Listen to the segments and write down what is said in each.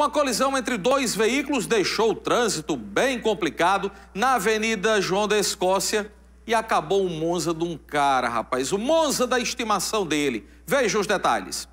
Uma colisão entre dois veículos deixou o trânsito bem complicado na Avenida João da Escócia e acabou o Monza de um cara, rapaz. O Monza da estimação dele. Veja os detalhes.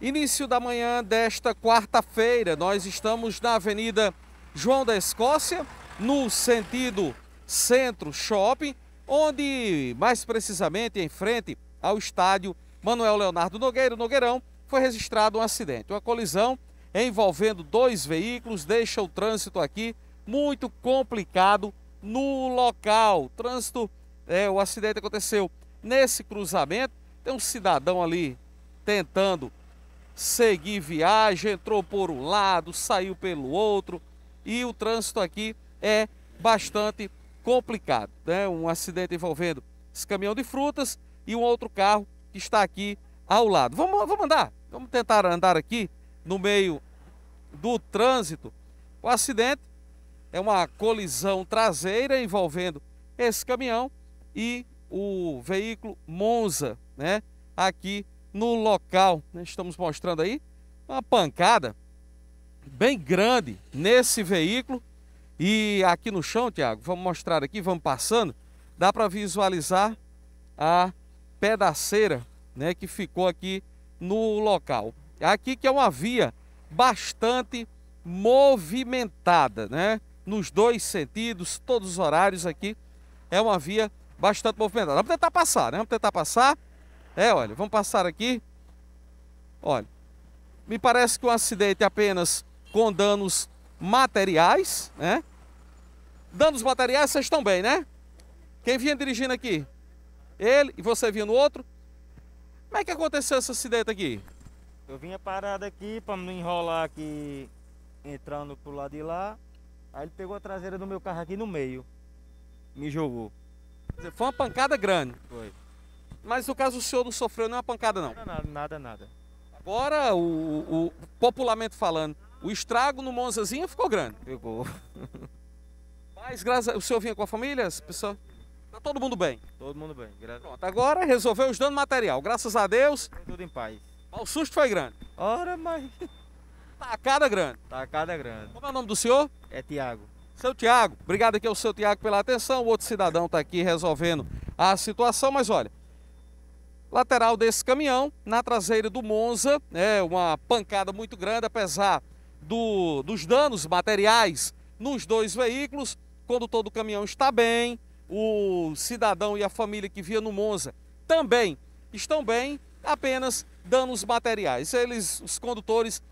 Início da manhã desta quarta-feira, nós estamos na Avenida João da Escócia, no sentido Centro Shopping, onde, mais precisamente, em frente ao estádio Manuel Leonardo Nogueira, Nogueirão, foi registrado um acidente, uma colisão envolvendo dois veículos, deixa o trânsito aqui muito complicado no local. Trânsito, é, o acidente aconteceu nesse cruzamento. Tem um cidadão ali tentando seguir viagem, entrou por um lado, saiu pelo outro e o trânsito aqui é bastante complicado. Né? Um acidente envolvendo esse caminhão de frutas e um outro carro que está aqui ao lado. Vamos, vamos andar, vamos tentar andar aqui no meio do trânsito. O acidente é uma colisão traseira envolvendo esse caminhão e o veículo Monza, né? Aqui no local, né, estamos mostrando aí uma pancada bem grande nesse veículo e aqui no chão, Tiago, vamos mostrar aqui, vamos passando, dá para visualizar a pedaceira, né, que ficou aqui no local. É aqui que é uma via bastante movimentada, né? Nos dois sentidos, todos os horários aqui. É uma via bastante movimentada. Vamos tentar passar, né? Vamos tentar passar. É, olha, vamos passar aqui. Olha, me parece que o um acidente apenas com danos materiais, né? Danos materiais, vocês estão bem, né? Quem vinha dirigindo aqui? Ele e você vinha no outro? Como é que aconteceu esse acidente aqui? Eu vinha parado aqui para não enrolar aqui, entrando pro lado de lá. Aí ele pegou a traseira do meu carro aqui no meio. Me jogou. Foi uma pancada grande. Foi. Mas no caso o senhor não sofreu nenhuma pancada, não? Nada, nada, nada. Agora, o, o popularmente falando, o estrago no Monzazinho ficou grande. Ficou. Mas graças o senhor vinha com a família, as pessoas? Tá todo mundo bem? Todo mundo bem, graças Pronto, agora resolveu os danos material. Graças a Deus. Tudo em paz. Mas o susto foi grande. Ora, mas. Tacada tá, é grande. Tacada tá, é grande. Como é o nome do senhor? É Tiago. Seu Tiago, obrigado aqui ao seu Tiago pela atenção. O outro cidadão está aqui resolvendo a situação, mas olha. Lateral desse caminhão, na traseira do Monza, é uma pancada muito grande, apesar do, dos danos materiais nos dois veículos. O condutor do caminhão está bem, o cidadão e a família que via no Monza também estão bem apenas danos materiais. Eles, os condutores,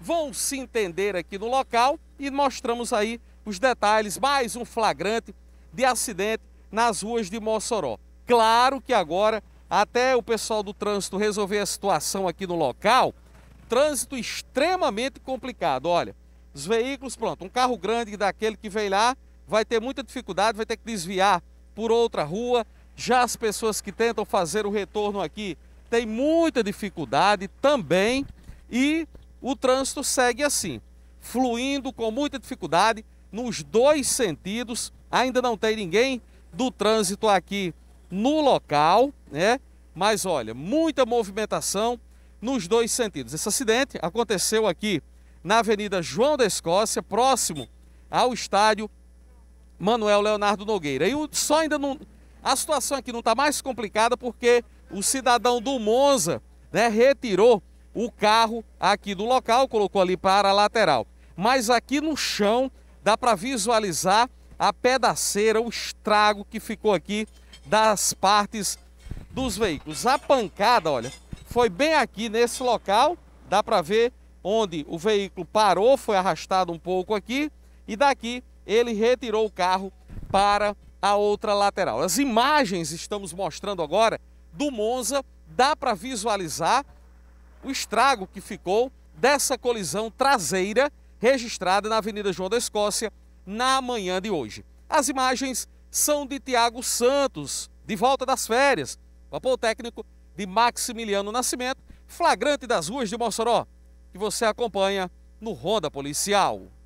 vão se entender aqui no local e mostramos aí os detalhes, mais um flagrante de acidente nas ruas de Mossoró. Claro que agora, até o pessoal do trânsito resolver a situação aqui no local, trânsito extremamente complicado. Olha, os veículos, pronto, um carro grande daquele que veio lá vai ter muita dificuldade, vai ter que desviar por outra rua. Já as pessoas que tentam fazer o retorno aqui tem muita dificuldade também e o trânsito segue assim, fluindo com muita dificuldade nos dois sentidos. Ainda não tem ninguém do trânsito aqui no local, né? Mas olha, muita movimentação nos dois sentidos. Esse acidente aconteceu aqui na Avenida João da Escócia, próximo ao estádio Manuel Leonardo Nogueira. E só ainda não. A situação aqui não está mais complicada porque o cidadão do Monza né, retirou o carro aqui do local, colocou ali para a lateral. Mas aqui no chão dá para visualizar a pedaceira, o estrago que ficou aqui das partes dos veículos. A pancada, olha, foi bem aqui nesse local, dá para ver onde o veículo parou, foi arrastado um pouco aqui e daqui ele retirou o carro para a outra lateral. As imagens estamos mostrando agora do Monza, dá para visualizar o estrago que ficou dessa colisão traseira registrada na Avenida João da Escócia na manhã de hoje. As imagens são de Tiago Santos, de volta das férias, vapor técnico de Maximiliano Nascimento, flagrante das ruas de Mossoró, que você acompanha no Ronda Policial.